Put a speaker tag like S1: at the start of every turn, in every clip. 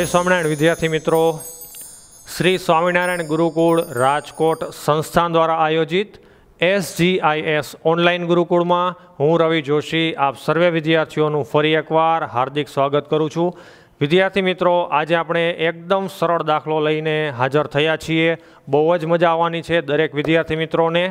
S1: જય સ્વામિનારાયણ વિદ્યાર્થી મિત્રો શ્રી સ્વામિનારાયણ ગુરુકુળ રાજકોટ સંસ્થાન દ્વારા આયોજિત એસજીઆઈએસ ઓનલાઈન ગુરુકુળમાં હું રવિ જોશી આપ સર્વે વિદ્યાર્થીઓનું ફરી એકવાર હાર્દિક સ્વાગત કરું છું વિદ્યાર્થી મિત્રો આજે આપણે એકદમ સરળ દાખલો લઈને હાજર થયા છીએ બહુ જ મજા આવવાની છે દરેક વિદ્યાર્થી મિત્રોને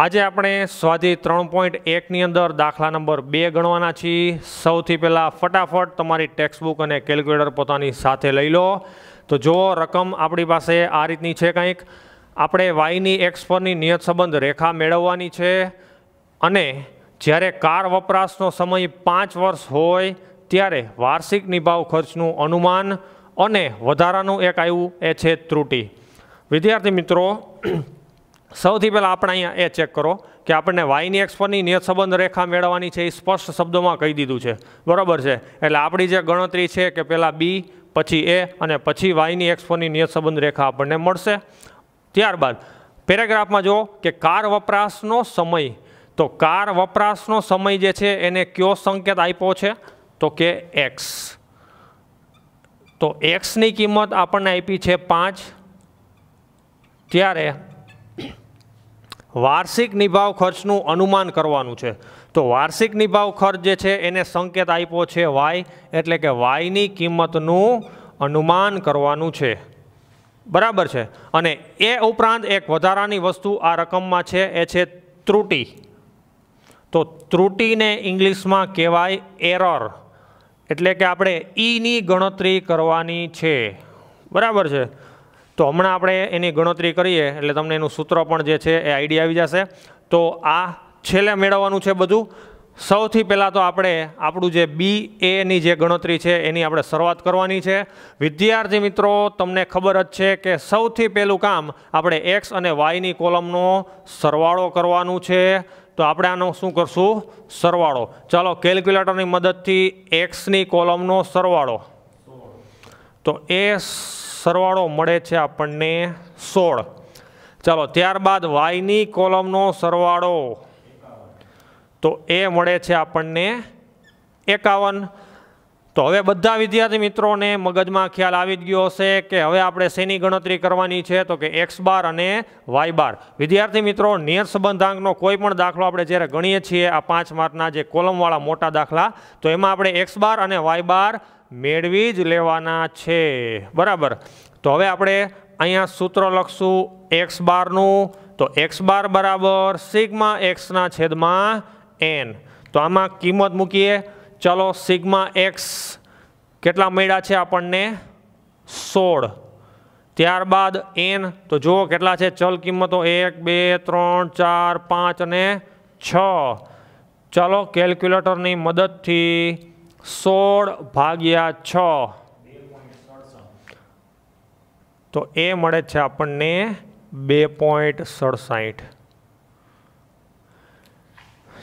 S1: આજે આપણે સ્વાધી ત્રણ પોઈન્ટ એકની અંદર દાખલા નંબર બે ગણવાના છીએ સૌથી પહેલાં ફટાફટ તમારી ટેક્સ્ટબુક અને કેલ્ક્યુલેટર પોતાની સાથે લઈ લો તો જો રકમ આપણી પાસે આ રીતની છે કંઈક આપણે વાયની એક્સ પરની નિયત સંબંધ રેખા મેળવવાની છે અને જ્યારે કાર વપરાશનો સમય પાંચ વર્ષ હોય ત્યારે વાર્ષિક નિભાવ ખર્ચનું અનુમાન અને વધારાનું એક આવ્યું એ છે ત્રુટિ વિદ્યાર્થી મિત્રો સૌથી પહેલાં આપણે અહીંયા એ ચેક કરો કે આપણને વાયની એક્સ પરની નિયત સંબંધ રેખા મેળવવાની છે એ સ્પષ્ટ શબ્દોમાં કહી દીધું છે બરાબર છે એટલે આપણી જે ગણતરી છે કે પહેલાં બી પછી એ અને પછી વાયની એક્સ પરની નિયત સંબંધ રેખા આપણને મળશે ત્યારબાદ પેરેગ્રાફમાં જુઓ કે કાર વપરાશનો સમય તો કાર વપરાશનો સમય જે છે એને કયો સંકેત આપ્યો છે તો કે એક્સ તો એક્સની કિંમત આપણને આપી છે પાંચ ત્યારે વાર્ષિક નિભાવ ખર્ચનું અનુમાન કરવાનું છે તો વાર્ષિક નિભાવ ખર્ચ જે છે એને સંકેત આપ્યો છે વાય એટલે કે વાયની કિંમતનું અનુમાન કરવાનું છે બરાબર છે અને એ ઉપરાંત એક વધારાની વસ્તુ આ રકમમાં છે એ છે ત્રુટિ તો ત્રુટિને ઇંગ્લિશમાં કહેવાય એરર એટલે કે આપણે ઈની ગણતરી કરવાની છે બરાબર છે તો હમણાં આપણે એની ગણતરી કરીએ એટલે તમને એનું સૂત્ર પણ જે છે એ આઈડિયા આવી જશે તો આ છેલ્લે મેળવવાનું છે બધું સૌથી પહેલાં તો આપણે આપણું જે બી એની જે ગણતરી છે એની આપણે શરૂઆત કરવાની છે વિદ્યાર્થી મિત્રો તમને ખબર જ છે કે સૌથી પહેલું કામ આપણે એક્સ અને વાયની કોલમનો સરવાળો કરવાનું છે તો આપણે આનો શું કરશું સરવાળો ચાલો કેલ્ક્યુલેટરની મદદથી એક્સની કોલમનો સરવાળો તો એ સરવાળો મળે છે આપણને સોળ ચાલો ત્યારબાદ વાયની કોલમનો સરવાળો તો એ મળે છે આપણને એકાવન તો હવે બધા વિદ્યાર્થી મિત્રોને મગજમાં ખ્યાલ આવી જ ગયો હશે કે હવે આપણે શેની ગણતરી કરવાની છે તો કે એક્સ બાર અને વાય બાર વિદ્યાર્થી મિત્રો નિયત સંબંધાંકનો કોઈ પણ દાખલો આપણે જ્યારે ગણીએ છીએ આ પાંચ માર્કના જે કોલમવાળા મોટા દાખલા તો એમાં આપણે એક્સ બાર અને વાય બાર મેળવી જ લેવાના છે બરાબર તો હવે આપણે અહીંયા સૂત્ર લખશું એક્સ બારનું તો એક્સ બાર બરાબર સિગ્મા એક્સના છેદમાં એન તો આમાં કિંમત મૂકીએ ચલો સિગ્મા એક્સ કેટલા મળ્યા છે આપણને સોળ ત્યારબાદ એન તો જુઓ કેટલા છે ચલ કિંમતો એક બે ત્રણ ચાર પાંચ અને છ ચલો કેલ્ક્યુલેટરની મદદથી સોળ ભાગ્યા છ તો એ મળે છે આપણને બે પોઈન્ટ સડસાઠ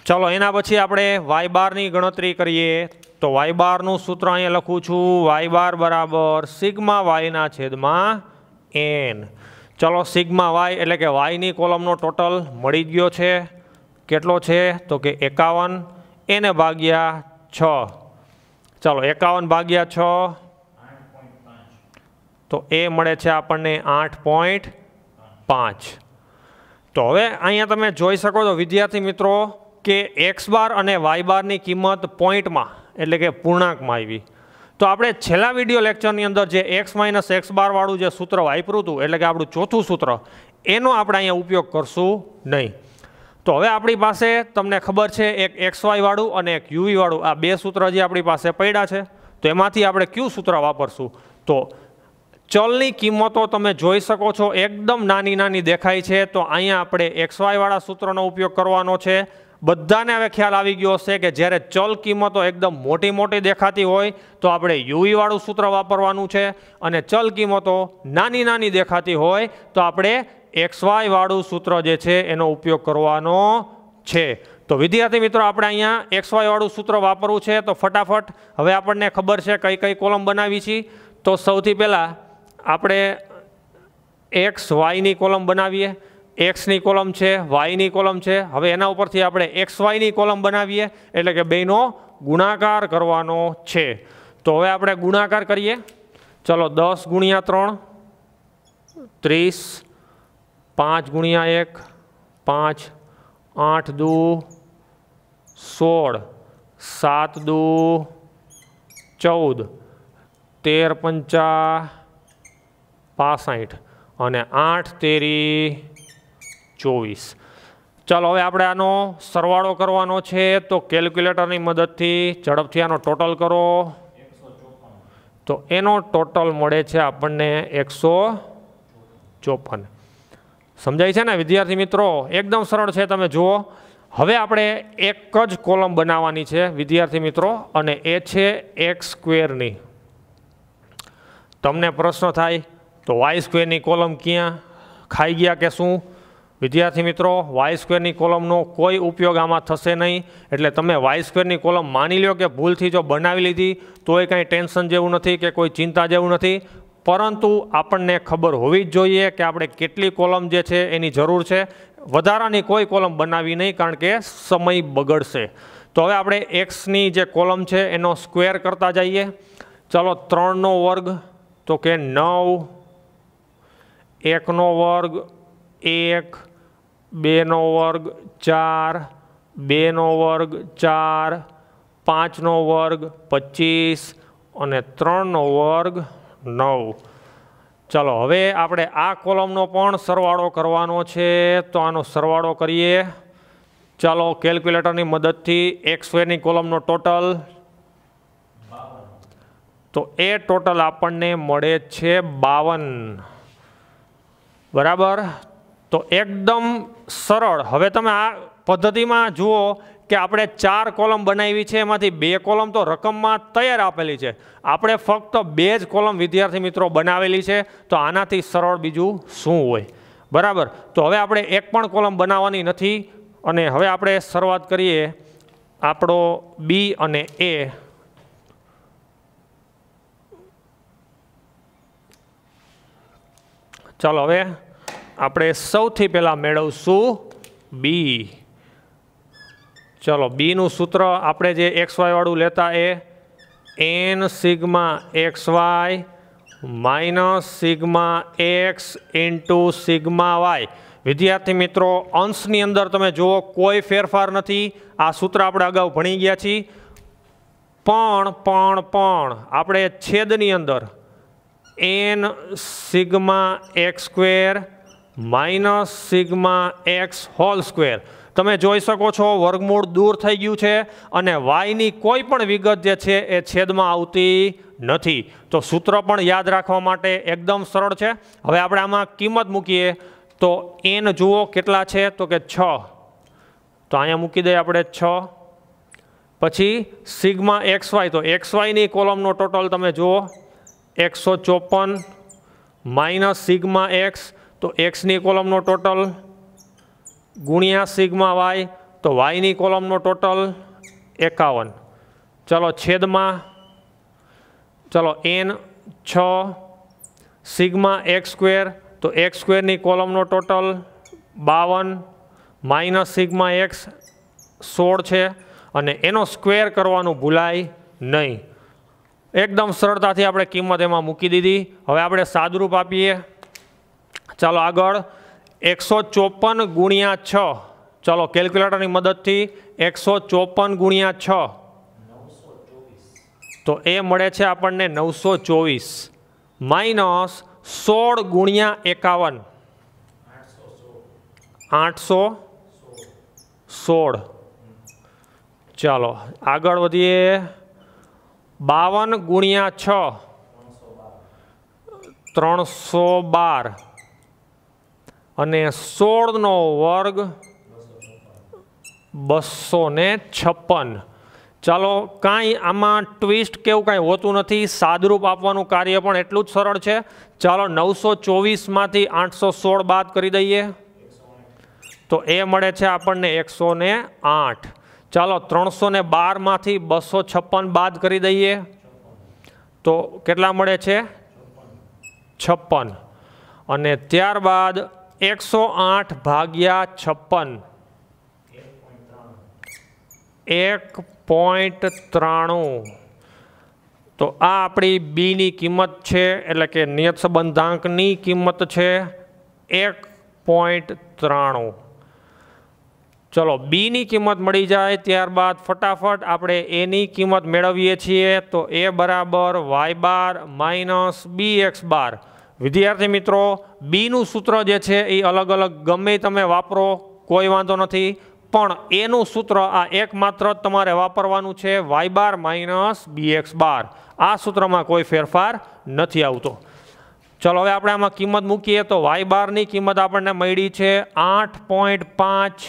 S1: ચાલો એના પછી આપણે વાય બારની ગણતરી કરીએ તો વાય બારનું સૂત્ર અહીંયા લખું છું વાય બાર બરાબર સિગ્મા વાયના છેદમાં એન ચાલો સિગમા વાય એટલે કે વાયની કોલમનો ટોટલ મળી ગયો છે કેટલો છે તો કે એકાવન એને ભાગ્યા છ ચાલો એકાવન ભાગ્યા છ તો એ મળે છે આપણને આઠ પોઈન્ટ પાંચ તો હવે અહીંયા તમે જોઈ શકો છો વિદ્યાર્થી મિત્રો કે એક્સ બાર અને વાય બારની કિંમત પોઈન્ટમાં એટલે કે પૂર્ણાંકમાં આવી તો આપણે છેલ્લા વિડીયો લેક્ચરની અંદર જે એક્સ માઇનસ એક્સ બારવાળું જે સૂત્ર વાપર્યું હતું એટલે કે આપણું ચોથું સૂત્ર એનો આપણે અહીંયા ઉપયોગ કરશું નહીં તો હવે આપણી પાસે તમને ખબર છે એક એક્સ વાળું અને એક યુવીવાળું આ બે સૂત્ર જે આપણી પાસે પડ્યા છે તો એમાંથી આપણે કયું સૂત્ર વાપરશું તો ચલની કિંમતો તમે જોઈ શકો છો એકદમ નાની નાની દેખાય છે તો અહીંયા આપણે એક્સ વાળા સૂત્રનો ઉપયોગ કરવાનો છે બધાને હવે ખ્યાલ આવી ગયો હશે કે જ્યારે ચલ કિંમતો એકદમ મોટી મોટી દેખાતી હોય તો આપણે યુવીવાળું સૂત્ર વાપરવાનું છે અને ચલ કિંમતો નાની નાની દેખાતી હોય તો આપણે એક્સ વાળું સૂત્ર જે છે એનો ઉપયોગ કરવાનો છે તો વિદ્યાર્થી મિત્રો આપણે અહીંયા એક્સવાયવાળું સૂત્ર વાપરવું છે તો ફટાફટ હવે આપણને ખબર છે કઈ કઈ કોલમ બનાવી છીએ તો સૌથી પહેલાં આપણે એક્સ વાયની કોલમ બનાવીએ એક્સની કોલમ છે વાયની કોલમ છે હવે એના ઉપરથી આપણે એક્સ વાયની કોલમ બનાવીએ એટલે કે બેનો ગુણાકાર કરવાનો છે તો હવે આપણે ગુણાકાર કરીએ ચલો દસ ગુણ્યા ત્રણ ત્રીસ પાંચ ગુણ્યા એક પાંચ આઠ દુ સોળ સાત દુ ચૌદ તેર પંચા પાસઠ અને આઠ તેરી ચોવીસ ચાલો હવે આપણે આનો સરવાળો કરવાનો છે તો કેલ્ક્યુલેટરની મદદથી ઝડપથી આનો ટોટલ કરો તો એનો ટોટલ મળે છે આપણને એકસો ચોપન સમજાય છે ને વિદ્યાર્થી મિત્રો એકદમ સરળ છે તમે જુઓ હવે આપણે એક જ કોલમ બનાવવાની છે વિદ્યાર્થી મિત્રો અને એ છે એક્સ સ્ક્વેરની તમને પ્રશ્ન થાય તો વાય સ્ક્વેરની કોલમ ક્યાં ખાઈ ગયા કે શું વિદ્યાર્થી મિત્રો વાય સ્ક્વેરની કોલમનો કોઈ ઉપયોગ આમાં થશે નહીં એટલે તમે વાય સ્ક્વેરની કોલમ માની લો કે ભૂલથી જો બનાવી લીધી તોય કાંઈ ટેન્શન જેવું નથી કે કોઈ ચિંતા જેવું નથી પરંતુ આપણને ખબર હોવી જ જોઈએ કે આપણે કેટલી કોલમ જે છે એની જરૂર છે વધારાની કોઈ કોલમ બનાવી નહીં કારણ કે સમય બગડશે તો હવે આપણે એક્સની જે કોલમ છે એનો સ્ક્વેર કરતા જઈએ ચાલો ત્રણનો વર્ગ તો કે નવ એકનો વર્ગ એક બેનો વર્ગ ચાર બેનો વર્ગ ચાર પાંચનો વર્ગ પચીસ અને ત્રણનો વર્ગ નવ ચાલો હવે આપણે આ કોલમનો પણ સરવાળો કરવાનો છે તો આનો સરવાળો કરીએ ચાલો કેલ્ક્યુલેટરની મદદથી એક્સ વેની કોલમનો ટોટલ તો એ ટોટલ આપણને મળે છે બાવન બરાબર તો એકદમ સરળ હવે તમે આ પદ્ધતિમાં જુઓ કે આપણે ચાર કોલમ બનાવી છે એમાંથી બે કોલમ તો રકમમાં તૈયાર આપેલી છે આપણે ફક્ત બે જ કોલમ વિદ્યાર્થી મિત્રો બનાવેલી છે તો આનાથી સરળ બીજું શું હોય બરાબર તો હવે આપણે એક પણ કોલમ બનાવવાની નથી અને હવે આપણે શરૂઆત કરીએ આપણો બી અને એ ચાલો હવે આપણે સૌથી પહેલાં મેળવશું બી ચલો બીનું સૂત્ર આપણે જે એક્સ વાળું લેતા એ N sigma X Y minus sigma X into sigma Y વિદ્યાર્થી મિત્રો અંશની અંદર તમે જુઓ કોઈ ફેરફાર નથી આ સૂત્ર આપણે અગાઉ ભણી ગયા છીએ પણ પણ પણ આપણે છેદની અંદર N sigma X square minus sigma X whole square તમે જોઈ શકો છો વર્ગમૂળ દૂર થઈ ગયું છે અને વાયની કોઈ પણ વિગત જે છે એ છેદમાં આવતી નથી તો સૂત્ર પણ યાદ રાખવા માટે એકદમ સરળ છે હવે આપણે આમાં કિંમત મૂકીએ તો એન જુઓ કેટલા છે તો કે છ તો અહીંયા મૂકી દઈએ આપણે છ પછી સિગ્મા એક્સ વાય તો એક્સ વાયની કોલમનો ટોટલ તમે જુઓ એકસો ચોપન માઇનસ સિગ્મા એક્સ તો એક્સની કોલમનો ટોટલ ગુણ્યા સિગમાં વાય તો વાયની કોલમનો ટોટલ એકાવન ચલો છેદમાં ચલો એન છ સિગ્મા એક સ્ક્વેર તો એક સ્ક્વેરની કોલમનો ટોટલ બાવન માઇનસ સિગમાં એક્સ સોળ છે અને એનો સ્ક્વેર કરવાનું ભૂલાય નહીં એકદમ સરળતાથી આપણે કિંમત એમાં મૂકી દીધી હવે આપણે સાદરૂપ આપીએ ચાલો આગળ એકસો ચોપન ગુણ્યા છ ચલો કેલ્ક્યુલેટરની મદદથી એકસો ચોપન ગુણ્યા છ તો એ મળે છે આપણને નવસો ચોવીસ માઇનસ સોળ ગુણ્યા એકાવન આઠસો સોળ ચાલો આગળ વધીએ બાવન ગુણ્યા છ ત્રણસો બાર અને સોળનો વર્ગ બસો ને છપ્પન ચાલો કાંઈ આમાં ટ્વિસ્ટ કેવું કાંઈ હોતું નથી સાદરૂપ આપવાનું કાર્ય પણ એટલું જ સરળ છે ચાલો નવસો ચોવીસમાંથી આઠસો સોળ બાદ કરી દઈએ તો એ મળે છે આપણને એકસો ને આઠ ચાલો ત્રણસો ને બારમાંથી બસો છપ્પન બાદ કરી દઈએ તો કેટલા મળે છે છપ્પન અને ત્યારબાદ એકસો આઠ ભાગ્યા છપ્પન એક પોઈન્ટ ત્રાણું તો આ આપણી બીની કિંમત છે એટલે કે નિયત સંબંધાંકની કિંમત છે એક પોઈન્ટ ત્રાણું ચલો બીની કિંમત મળી જાય ત્યારબાદ ફટાફટ આપણે એની કિંમત મેળવીએ છીએ તો એ બરાબર Y bar minus B X bar વિદ્યાર્થી મિત્રો બીનું સૂત્ર જે છે એ અલગ અલગ ગમે તમે વાપરો કોઈ વાંધો નથી પણ એનું સૂત્ર આ એકમાત્ર તમારે વાપરવાનું છે Y bar minus B X bar આ સૂત્રમાં કોઈ ફેરફાર નથી આવતો ચલો હવે આપણે આમાં કિંમત મૂકીએ તો વાય બારની કિંમત આપણને મળી છે આઠ પોઈન્ટ પાંચ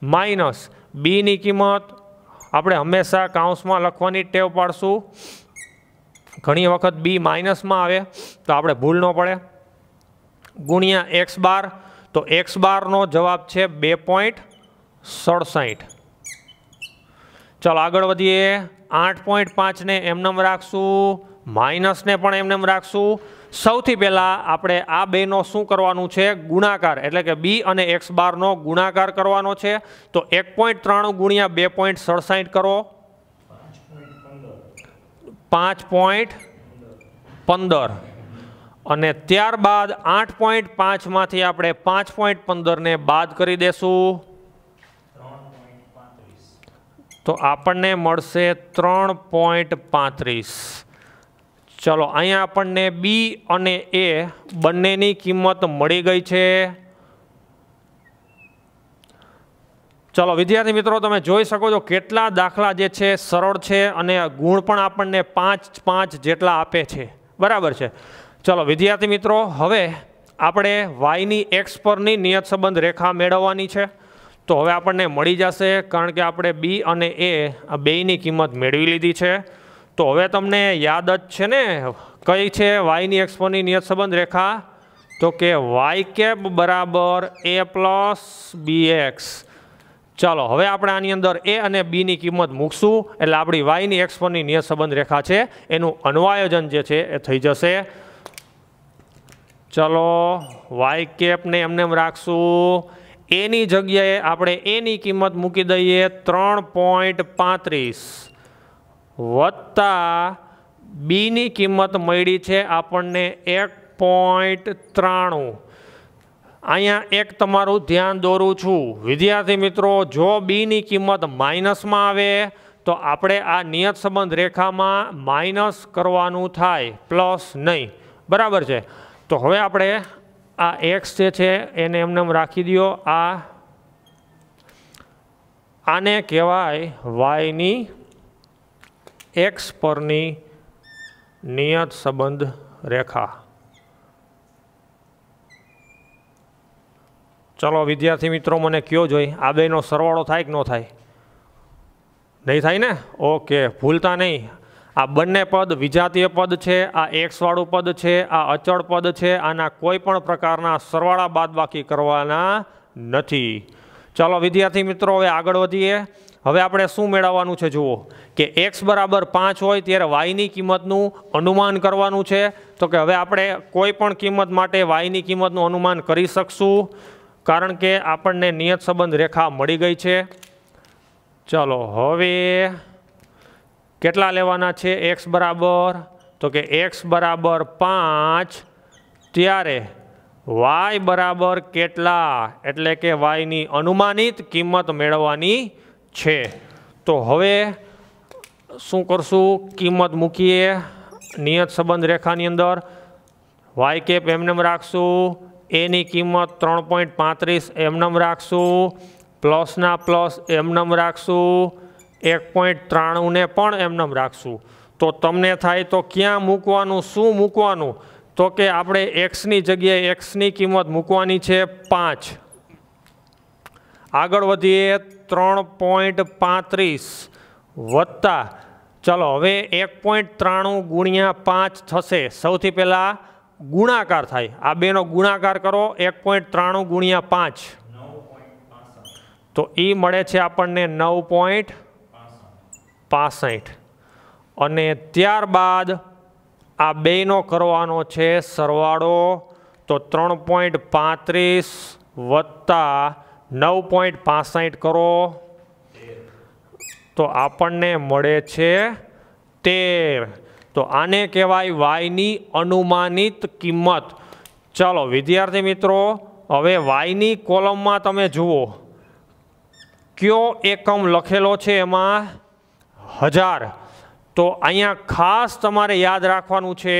S1: માઇનસ બીની કિંમત આપણે હંમેશા કાઉન્સમાં લખવાની ટેવ પાડશું ઘણી વખત બી માઇનસમાં આવે તો આપણે ભૂલ ન પડે ગુણ્યા એક્સ બાર તો એક્સ બારનો જવાબ છે બે પોઈન્ટ સડસાઠ ચાલો આગળ વધીએ આઠ પોઈન્ટ પાંચને એમનેમ રાખશું માઇનસને પણ એમનેમ રાખશું સૌથી પહેલાં આપણે આ બેનો શું કરવાનું છે ગુણાકાર એટલે કે બી અને એક્સ બારનો ગુણાકાર કરવાનો છે તો એક પોઈન્ટ ત્રાણું ગુણ્યા બે પોઈન્ટ સડસાઠ કરો પાંચ પોઈન્ટ પંદર અને ત્યારબાદ આઠ પોઈન્ટ પાંચમાંથી આપણે પાંચ પોઈન્ટ પંદરને બાદ કરી દેશું તો આપણને મળશે ત્રણ પોઈન્ટ પાંત્રીસ ચલો અહીંયા આપણને બી અને એ બંનેની કિંમત મળી ગઈ છે ચલો વિદ્યાર્થી મિત્રો તમે જોઈ શકો છો કેટલા દાખલા જે છે સરળ છે અને ગુણ પણ આપણને પાંચ પાંચ જેટલા આપે છે બરાબર છે ચલો વિદ્યાર્થી મિત્રો હવે આપણે વાયની એક્સ પરની નિયત સંબંધ રેખા મેળવવાની છે તો હવે આપણને મળી જશે કારણ કે આપણે બી અને એ આ બેયની કિંમત મેળવી લીધી છે તો હવે તમને યાદ જ છે ને કઈ છે વાયની એક્સ પરની નિયત સંબંધ રેખા તો કે વાય કેપ બરાબર એ પ્લસ બી એક્સ ચાલો હવે આપણે આની અંદર એ અને બીની કિંમત મૂકશું એટલે આપણી વાયની એક્સ પરની નિયત સંબંધ રેખા છે એનું અનવાયોજન જે છે એ થઈ જશે ચલો વાય કેપને એમને એમ રાખશું એની જગ્યાએ આપણે એની કિંમત મૂકી દઈએ ત્રણ પોઈન્ટ પાંત્રીસ વત્તા બીની કિંમત મળી છે આપણને એક પોઈન્ટ ત્રાણું અહીંયા એક તમારું ધ્યાન દોરું છું વિદ્યાર્થી મિત્રો જો બીની કિંમત માઇનસમાં આવે તો આપણે આ નિયત સંબંધ રેખામાં માઇનસ કરવાનું થાય પ્લસ નહીં બરાબર છે તો હવે આપણે આ એક્સ જે છે એને એમને રાખી દો આ આને કહેવાય વાયની એક્સ પરની નિયત સંબંધ રેખા ચલો વિદ્યાર્થી મિત્રો મને કયો જોઈ આ બેનો સરવાળો થાય કે ન થાય નહીં થાય ને ઓકે ભૂલતા નહીં આ બંને પદ વિજાતીય પદ છે આ એક્સવાળું પદ છે આ અચળ પદ છે આના કોઈ પણ પ્રકારના સરવાળા બાદબાકી કરવાના નથી ચાલો વિદ્યાર્થી મિત્રો હવે આગળ વધીએ હવે આપણે શું મેળવવાનું છે જુઓ કે એક્સ બરાબર પાંચ હોય ત્યારે વાયની કિંમતનું અનુમાન કરવાનું છે તો કે હવે આપણે કોઈ પણ કિંમત માટે વાયની કિંમતનું અનુમાન કરી શકશું કારણ કે આપણને નિયત સંબંધ રેખા મળી ગઈ છે ચાલો હવે કેટલા લેવાના છે એક્સ બરાબર તો કે એક્સ બરાબર પાંચ ત્યારે વાય બરાબર કેટલા એટલે કે વાયની અનુમાનિત કિંમત મેળવવાની છે તો હવે શું કરશું કિંમત મૂકીએ નિયત સંબંધ રેખાની અંદર વાય કેપ એમને રાખશું એની કિંમત ત્રણ પોઈન્ટ પાંત્રીસ એમનમ રાખશું પ્લસના પ્લસ એમનમ રાખશું એક પોઈન્ટ ત્રાણુંને પણ એમનમ રાખશું તો તમને થાય તો ક્યાં મૂકવાનું શું મૂકવાનું તો કે આપણે એક્સની જગ્યાએ એક્સની કિંમત મૂકવાની છે પાંચ આગળ વધીએ ત્રણ પોઈન્ટ પાંત્રીસ વત્તા ચલો હવે એક પોઈન્ટ ત્રાણું ગુણ્યા પાંચ થશે સૌથી પહેલાં ગુણાકાર થાય આ બેનો ગુણાકાર કરો એક પોઈન્ટ ત્રાણું ગુણ્યા પાંચ તો એ મળે છે આપણને નવ પોઈન્ટ પાસઠ અને ત્યારબાદ આ બેનો કરવાનો છે સરવાળો તો ત્રણ પોઈન્ટ પાંત્રીસ વત્તા નવ પોઈન્ટ પાસઠ કરો તો આપણને મળે છે તેર તો આને કહેવાય વાયની અનુમાનિત કિંમત ચાલો વિદ્યાર્થી મિત્રો હવે વાયની કોલમમાં તમે જુઓ કયો એકમ લખેલો છે એમાં હજાર તો અહીંયા ખાસ તમારે યાદ રાખવાનું છે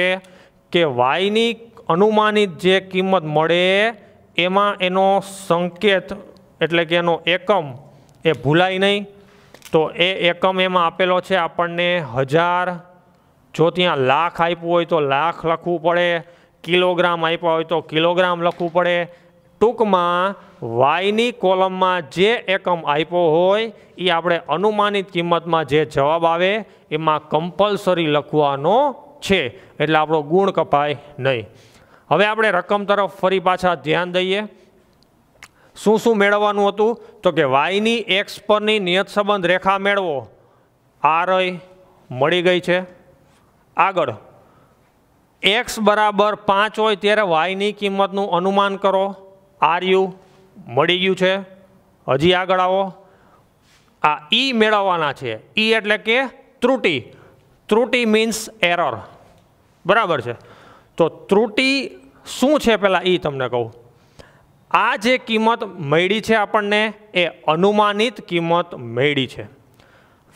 S1: કે વાયની અનુમાનિત જે કિંમત મળે એમાં એનો સંકેત એટલે કે એનો એકમ એ ભૂલાય નહીં તો એ એકમ એમાં આપેલો છે આપણને હજાર જો ત્યાં લાખ આપ્યું હોય તો લાખ લખવું પડે કિલોગ્રામ આપ્યા હોય તો કિલોગ્રામ લખવું પડે ટૂંકમાં વાયની કોલમમાં જે એકમ આપ્યો હોય એ આપણે અનુમાનિત કિંમતમાં જે જવાબ આવે એમાં કમ્પલસરી લખવાનો છે એટલે આપણો ગુણ કપાય નહીં હવે આપણે રકમ તરફ ફરી પાછા ધ્યાન દઈએ શું શું મેળવવાનું હતું તો કે વાયની એક્સ પરની નિયત સંબંધ રેખા મેળવો આ રહી મળી ગઈ છે આગળ એક્સ બરાબર પાંચ હોય ત્યારે વાયની કિંમતનું અનુમાન કરો આર યુ મળી ગયું છે હજી આગળ આવો આ ઈ e મેળવવાના છે ઈ e એટલે કે ત્રુટિ ત્રુટિ મીન્સ એરર બરાબર છે તો ત્રુટિ શું છે પહેલાં ઈ e તમને કહું આ જે કિંમત મળી છે આપણને એ અનુમાનિત કિંમત મળી છે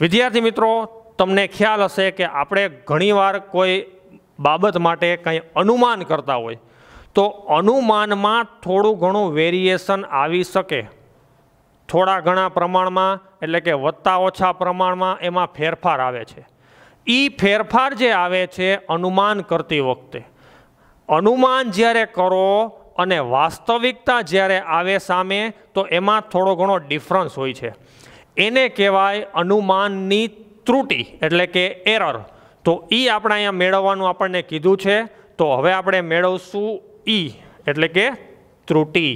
S1: વિદ્યાર્થી મિત્રો તમને ખ્યાલ હશે કે આપણે ઘણીવાર કોઈ બાબત માટે કંઈ અનુમાન કરતા હોય તો અનુમાનમાં થોડું ઘણું વેરિએશન આવી શકે થોડા ઘણા પ્રમાણમાં એટલે કે વધતા ઓછા પ્રમાણમાં એમાં ફેરફાર આવે છે એ ફેરફાર જે આવે છે અનુમાન કરતી વખતે અનુમાન જ્યારે કરો અને વાસ્તવિકતા જ્યારે આવે સામે તો એમાં થોડો ઘણો ડિફરન્સ હોય છે એને કહેવાય અનુમાનની ત્રુટિ એટલે કે એરર તો એ આપણે અહીંયા મેળવવાનું આપણને કીધું છે તો હવે આપણે મેળવશું ઈ એટલે કે ત્રુટિ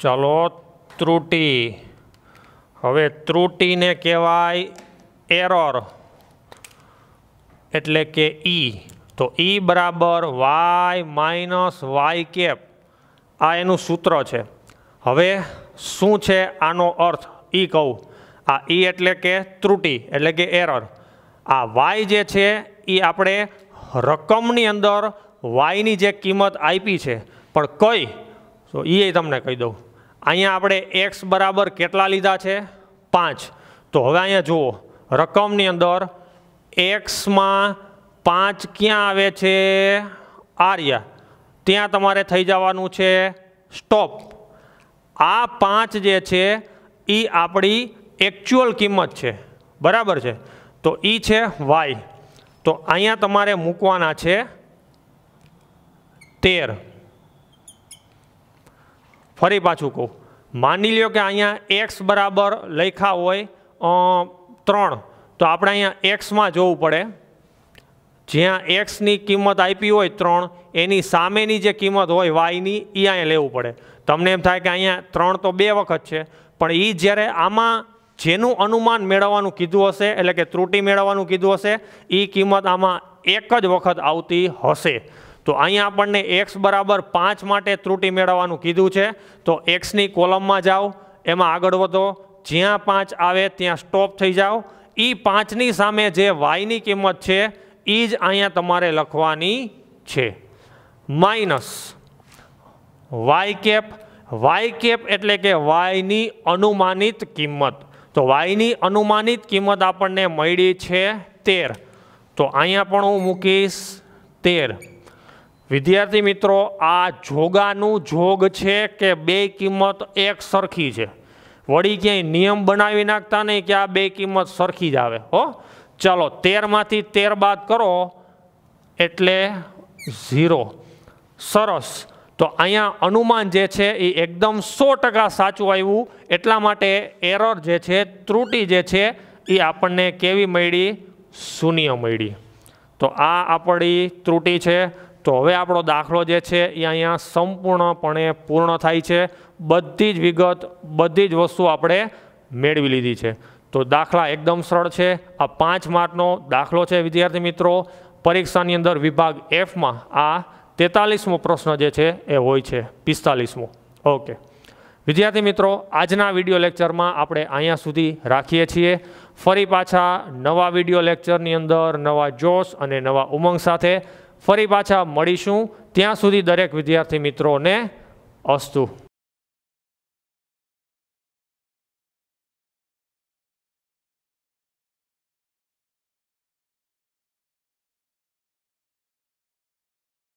S1: ચલો ત્રુટિ હવે ત્રુટિને કહેવાય એરર એટલે કે ઈ તો ઈ બરાબર વાય માઇનસ વાય કેપ આ એનું સૂત્ર છે હવે શું છે આનો અર્થ એ કહું આ ઈ એટલે કે ત્રુટી એટલે કે એરર આ વાય જે છે એ આપણે રકમની અંદર વાયની જે કિંમત આપી છે પણ કઈ તો એ તમને કહી દઉં અહીંયા આપણે એક્સ બરાબર કેટલા લીધા છે પાંચ તો હવે અહીંયા જુઓ રકમની અંદર એક્સમાં પાંચ ક્યાં આવે છે આર્યા ત્યાં તમારે થઈ જવાનું છે સ્ટોપ આ પાંચ જે છે એ આપણી એકચ્યુઅલ કિંમત છે બરાબર છે તો એ છે વાય તો અહીંયા તમારે મૂકવાના છે તેર ફરી પાછું કહું માની લ્યો કે અહીંયા એક્સ બરાબર લખ્યા હોય ત્રણ તો આપણે અહીંયા એક્સમાં જોવું પડે જ્યાં એક્સની કિંમત આપી હોય ત્રણ એની સામેની જે કિંમત હોય વાયની એ અહીંયા લેવું પડે તમને એમ થાય કે અહીંયા ત્રણ તો બે વખત છે પણ એ જ્યારે આમાં જેનું અનુમાન મેળવવાનું કીધું હશે એટલે કે ત્રુટિ મેળવવાનું કીધું હશે એ કિંમત આમાં એક જ વખત આવતી હશે તો અહીંયા આપણને એક્સ બરાબર પાંચ માટે ત્રુટિ મેળવવાનું કીધું છે તો એક્સની કોલમમાં જાઓ એમાં આગળ વધો જ્યાં પાંચ આવે ત્યાં સ્ટોપ થઈ જાઓ એ પાંચની સામે જે વાયની કિંમત છે એ જ અહીંયા તમારે લખવાની છે minus Y cap Y cap એટલે કે વાયની અનુમાનિત કિંમત તો વાયની અનુમાનિત કિંમત આપણને મળી છે તેર તો અહીંયા પણ હું મૂકીશ તેર વિદ્યાર્થી મિત્રો આ જોગાનું જોગ છે કે બે કિંમત એક સરખી છે વળી ક્યાંય નિયમ બનાવી નાખતા નહીં કે આ બે કિંમત સરખી જ આવે હો ચાલો તેરમાંથી તેર બાદ કરો એટલે ઝીરો સરસ તો અહીંયા અનુમાન જે છે એ એકદમ સો ટકા સાચું આવ્યું એટલા માટે એરર જે છે ત્રુટી જે છે એ આપણને કેવી મળી શૂન્ય મળી તો આ આપણી ત્રુટી છે તો હવે આપણો દાખલો જે છે એ અહીંયા સંપૂર્ણપણે પૂર્ણ થાય છે બધી જ વિગત બધી જ વસ્તુ આપણે મેળવી લીધી છે તો દાખલા એકદમ સરળ છે આ પાંચ માર્કનો દાખલો છે વિદ્યાર્થી મિત્રો પરીક્ષાની અંદર વિભાગ એફમાં આ તેતાલીસમો પ્રશ્ન જે છે એ હોય છે પિસ્તાલીસમો ઓકે વિદ્યાર્થી મિત્રો આજના વિડીયો લેક્ચરમાં આપણે અહીંયા સુધી રાખીએ છીએ ફરી પાછા નવા વિડીયો લેક્ચરની અંદર નવા જોશ અને નવા ઉમંગ સાથે ફરી પાછા મળીશું ત્યાં સુધી દરેક વિદ્યાર્થી મિત્રોને અસ્તુ